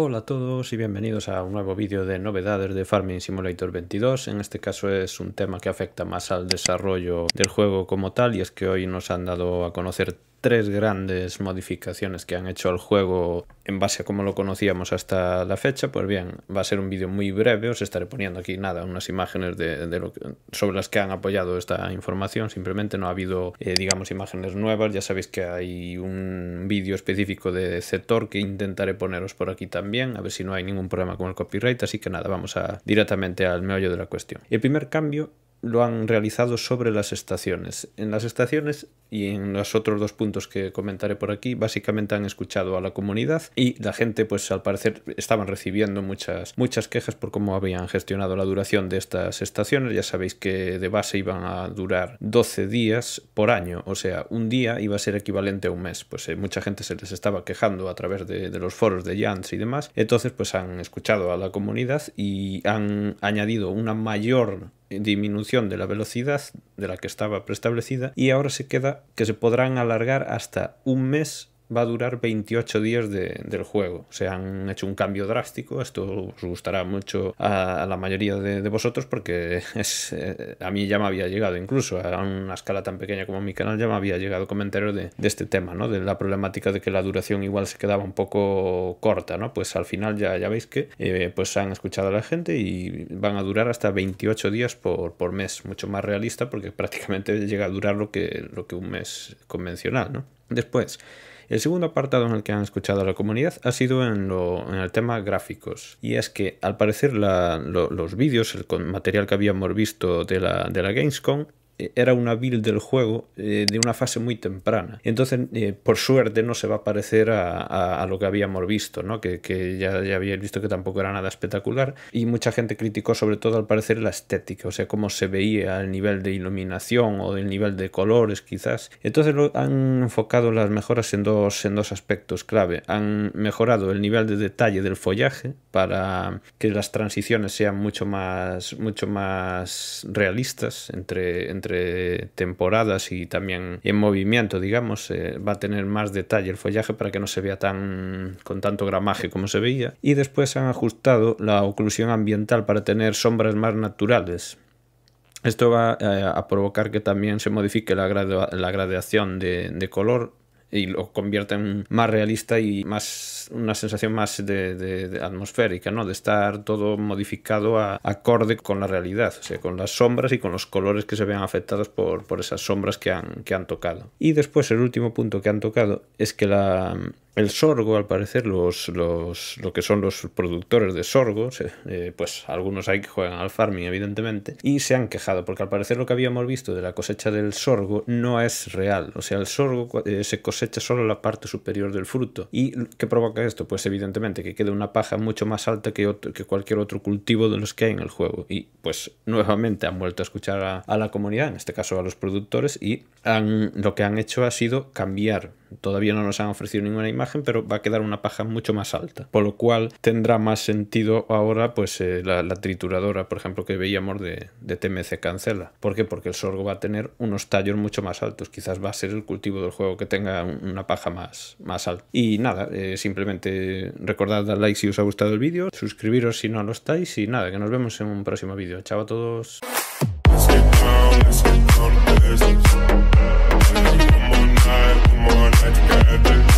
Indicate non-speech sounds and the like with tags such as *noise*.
Hola a todos y bienvenidos a un nuevo vídeo de novedades de Farming Simulator 22. En este caso es un tema que afecta más al desarrollo del juego como tal y es que hoy nos han dado a conocer tres grandes modificaciones que han hecho al juego en base a cómo lo conocíamos hasta la fecha, pues bien, va a ser un vídeo muy breve, os estaré poniendo aquí nada, unas imágenes de, lo sobre las que han apoyado esta información, simplemente no ha habido, eh, digamos, imágenes nuevas, ya sabéis que hay un vídeo específico de Cetor que intentaré poneros por aquí también, a ver si no hay ningún problema con el copyright, así que nada, vamos a directamente al meollo de la cuestión. El primer cambio lo han realizado sobre las estaciones. En las estaciones y en los otros dos puntos que comentaré por aquí, básicamente han escuchado a la comunidad y la gente, pues al parecer, estaban recibiendo muchas, muchas quejas por cómo habían gestionado la duración de estas estaciones. Ya sabéis que de base iban a durar 12 días por año, o sea, un día iba a ser equivalente a un mes. Pues eh, mucha gente se les estaba quejando a través de, de los foros de Jans y demás. Entonces, pues han escuchado a la comunidad y han añadido una mayor disminución de la velocidad de la que estaba preestablecida y ahora se queda que se podrán alargar hasta un mes va a durar 28 días de, del juego. Se han hecho un cambio drástico. Esto os gustará mucho a, la mayoría de, vosotros porque *laughs* es, eh, a mí ya me había llegado, incluso a una escala tan pequeña como mi canal, ya me había llegado comentario de, de, este tema, ¿no? de la problemática de que la duración igual se quedaba un poco corta. ¿no? Pues al final ya, ya veis que eh, pues han escuchado a la gente y van a durar hasta 28 días por, mes. Mucho más realista porque prácticamente llega a durar lo que, lo que un mes convencional. ¿no? Después, el segundo apartado en el que han escuchado a la comunidad ha sido en, el tema gráficos. Y es que al parecer los vídeos, el material que habíamos visto de la Gamescom, eh, era una build del juego eh, de una fase muy temprana. Entonces, eh, por suerte, no se va a parecer a, a, lo que habíamos visto, ¿no? que, que ya, ya, habíais visto que tampoco era nada espectacular. Y mucha gente criticó, sobre todo al parecer, la estética, o sea, cómo se veía el nivel de iluminación o el nivel de colores, quizás. Entonces, lo, han enfocado las mejoras en dos, en dos aspectos clave. Han mejorado el nivel de detalle del follaje para que las transiciones sean mucho más, mucho más realistas entre, entre temporadas y también en movimiento, digamos, eh, va a tener más detalle el follaje para que no se vea tan con tanto gramaje como se veía. Y después han ajustado la oclusión ambiental para tener sombras más naturales. Esto va eh, a provocar que también se modifique la, gradación la de, color y lo convierte en más realista y más una sensación más de, atmosférica, ¿no? De estar todo modificado a acorde con la realidad, o sea, con las sombras y con los colores que se vean afectados por, por esas sombras que han, que han tocado. Y después el último punto que han tocado es que la el sorgo, al parecer, los, los, lo que son los productores de sorgo, eh, pues algunos hay que juegan al farming, evidentemente, y se han quejado, porque al parecer lo que habíamos visto de la cosecha del sorgo no es real. O sea, el sorgo eh, se cosecha solo la parte superior del fruto. ¿Y qué provoca esto? Pues evidentemente que quede una paja mucho más alta que, que cualquier otro cultivo de los que hay en el juego. Y pues nuevamente han vuelto a escuchar a la comunidad, en este caso a los productores, y lo que han hecho ha sido cambiar. Todavía no nos han ofrecido ninguna imagen, pero va a quedar una paja mucho más alta. Por lo cual tendrá más sentido ahora pues eh, la, trituradora, por ejemplo, que veíamos de, TMC cancela. ¿Por qué? Porque el sorgo va a tener unos tallos mucho más altos. Quizás va a ser el cultivo del juego que tenga una paja más, más alta. Y nada, eh, simplemente recordad dar like si os ha gustado el vídeo, suscribiros si no lo estáis y nada, que nos vemos en un próximo vídeo. Chao a todos. together